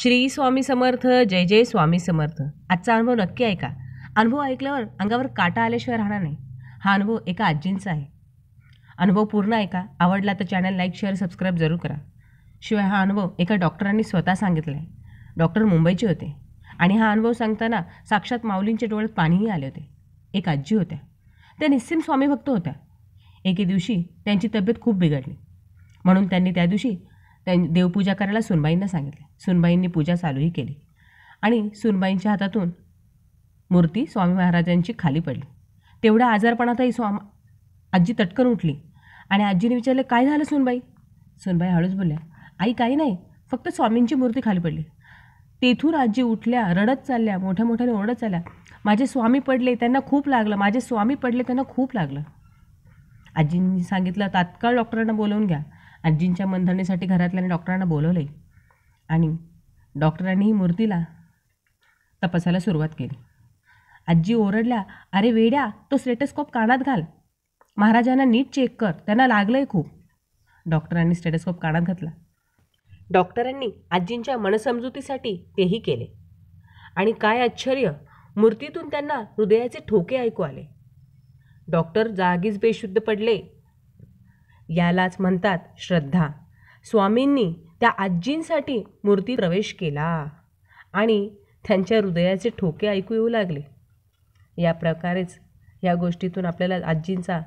श्री स्वामी समर्थ जय जय स्वामी समर्थ आजचा अनुभव नक्की ऐका अनुभव ऐकल्यावर अंगावर काटा आल्याशिवाय राहणार नाही हा अनुभव एका आजींचा आहे अनुभव पूर्ण ऐका आवडला तर चॅनल लाईक शेअर सबस्क्राईब जरूर करा शिवाय हा अनुभव एका डॉक्टरांनी स्वतः सांगितला आहे डॉक्टर मुंबईचे होते आणि हा अनुभव सांगताना साक्षात माऊलींच्या डोळ्यात पाणीही आले होते एक आजी होत्या त्या निस्सिम स्वामी भक्त होत्या एके दिवशी त्यांची तब्येत खूप बिघडली म्हणून त्यांनी त्या दिवशी त्यां देवपूजा करायला सुनबाईंना सांगितले सुनबाईंनी पूजा चालूही केली आणि सुनबाईंच्या हातातून मूर्ती स्वामी महाराजांची खाली पडली तेवढ्या आजारपणातही स्वाम आजी तटकन उठली आणि आजीने विचारले काय झालं सुनबाई सुनबाई हळूच बोलल्या आई काही नाही फक्त स्वामींची मूर्ती खाली पडली तेथून आजी उठल्या रडत चालल्या मोठ्या मोठ्याने ओरडत चालल्या माझे स्वामी पडले त्यांना खूप लागलं माझे स्वामी पडले त्यांना खूप लागलं आजींनी सांगितलं तात्काळ डॉक्टरांना बोलवून घ्या आजींच्या मनधरणीसाठी घरातल्याने डॉक्टरांना बोलवलंही आणि डॉक्टरांनीही मूर्तीला तपासायला सुरुवात केली आजी ओरडल्या अरे वेड्या तो स्टेटस्कोप कानात घाल महाराजांना नीट चेक कर त्यांना लागलंय खूप डॉक्टरांनी स्टेटस्कोप कानात घातला डॉक्टरांनी आजींच्या मनसमजुतीसाठी तेही केले आणि काय आश्चर्य मूर्तीतून त्यांना हृदयाचे ठोके ऐकू आले डॉक्टर जागीच बेशुद्ध पडले यालाच म्हणतात श्रद्धा स्वामींनी त्या आजींसाठी मूर्ती प्रवेश केला आणि त्यांच्या हृदयाचे ठोके ऐकू येऊ लागले या प्रकारेच या गोष्टीतून आपल्याला आजींचा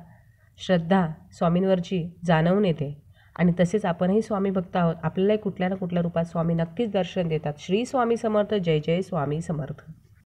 श्रद्धा स्वामींवरची जाणवून येते आणि तसेच आपणही स्वामी भक्त आहोत आपल्यालाही कुठल्या ना कुठल्या रूपात स्वामी नक्कीच दर्शन देतात श्री स्वामी समर्थ जय जय स्वामी समर्थ